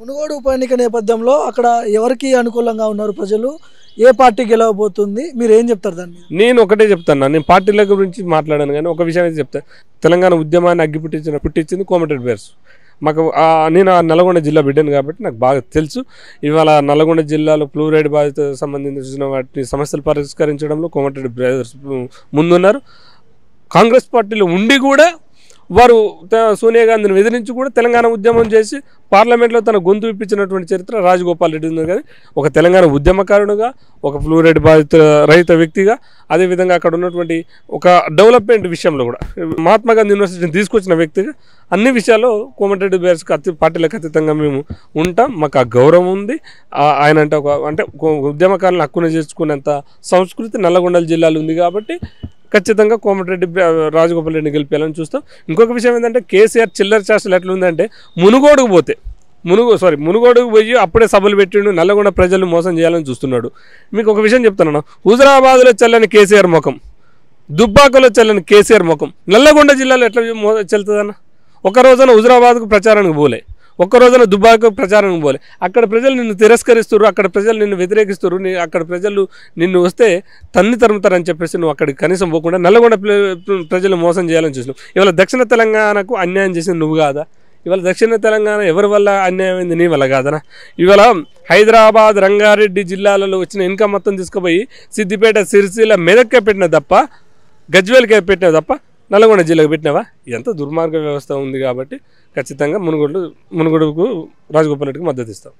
మునుగోడు ఉప ఎన్నిక నేపథ్యంలో అక్కడ ఎవరికి అనుకూలంగా ఉన్నారు ప్రజలు ఏ పార్టీ గెలవబోతుంది మీరు ఏం చెప్తారు దాన్ని నేను ఒకటే చెప్తాను నేను పార్టీల గురించి మాట్లాడాను కానీ ఒక విషయం అయితే చెప్తాను తెలంగాణ ఉద్యమాన్ని అగ్గి పుట్టించిన పుట్టించింది కోమటెడ్ బేర్స్ మాకు నేను ఆ నల్గొండ జిల్లా బిడ్డను కాబట్టి నాకు బాగా తెలుసు ఇవాళ నల్గొండ జిల్లాలో ఫ్లూరైడ్ బాధిత సంబంధించిన వాటి సమస్యలు పరిష్కరించడంలో కోమటెడ్ బ్రదర్స్ ముందున్నారు కాంగ్రెస్ పార్టీలో ఉండి కూడా వారు సోనియా గాంధీని వెదిరించి కూడా తెలంగాణ ఉద్యమం చేసి పార్లమెంట్లో తన గొంతు ఇప్పించినటువంటి చరిత్ర రాజగోపాల్ రెడ్డి ఉంది కానీ ఒక తెలంగాణ ఉద్యమకారుడుగా ఒక ఫ్లూరైడ్ బాధిత రహిత వ్యక్తిగా అదేవిధంగా అక్కడ ఉన్నటువంటి ఒక డెవలప్మెంట్ విషయంలో కూడా మహాత్మా గాంధీ యూనివర్సిటీని తీసుకొచ్చిన వ్యక్తిగా అన్ని విషయాల్లో కోమటిరెడ్డి బేర్స్కి అతి పార్టీలకు అతీతంగా మేము ఉంటాం మాకు ఆ గౌరవం ఉంది ఆయన అంటే ఒక అంటే ఉద్యమకారులను హక్కున చేసుకునేంత సంస్కృతి నల్లగొండల జిల్లాలో ఉంది కాబట్టి ఖచ్చితంగా కోమటిరెడ్డి రాజగోపాల్ రెడ్డి గెలిపేయాలని చూస్తాం ఇంకొక విషయం ఏంటంటే కేసీఆర్ చిల్లర చేష్టలు ఎట్లుందంటే మునుగోడుకు పోతే మునుగో సారీ మునుగోడుకు పోయి అప్పుడే సభలు పెట్టిండు నల్లగొండ ప్రజలు మోసం చేయాలని చూస్తున్నాడు మీకు ఒక విషయం చెప్తున్నాను హుజరాబాద్లో చల్లని కేసీఆర్ ముఖం దుబ్బాకలో చల్లని కేసీఆర్ ముఖం నల్లగొండ జిల్లాలో ఎట్లా చెల్తుందన్న ఒక రోజున హుజరాబాద్కు ప్రచారానికి పోలే ఒక్క రోజున దుబాయ్కు ప్రచారం పోలే అక్కడ ప్రజలు నిన్ను తిరస్కరిస్తారు అక్కడ ప్రజలు నిన్ను వ్యతిరేకిస్తారు అక్కడ ప్రజలు నిన్ను వస్తే తన్ని తరుముతారని చెప్పేసి నువ్వు అక్కడికి కనీసం పోకుండా నల్లగొండ ప్రజలు మోసం చేయాలని చూసినావు ఇవాళ దక్షిణ తెలంగాణకు అన్యాయం చేసింది నువ్వు కాదా ఇవాళ దక్షిణ తెలంగాణ ఎవరి వల్ల అన్యాయమైంది నీ వల్ల కాదనా ఇవాళ హైదరాబాద్ రంగారెడ్డి జిల్లాలలో వచ్చిన ఇన్కమ్ మొత్తం తీసుకుపోయి సిద్దిపేట సిరిసిల్ల మెదక్కే పెట్టిన తప్ప గజ్వేల్కే పెట్టిన తప్ప నల్గొండ జిల్లాకు పెట్టినావా ఎంత దుర్మార్గ వ్యవస్థ ఉంది కాబట్టి ఖచ్చితంగా మునుగోడు మునుగోడుకు రాజగోపాల్ రెడ్డికి మద్దతు ఇస్తాం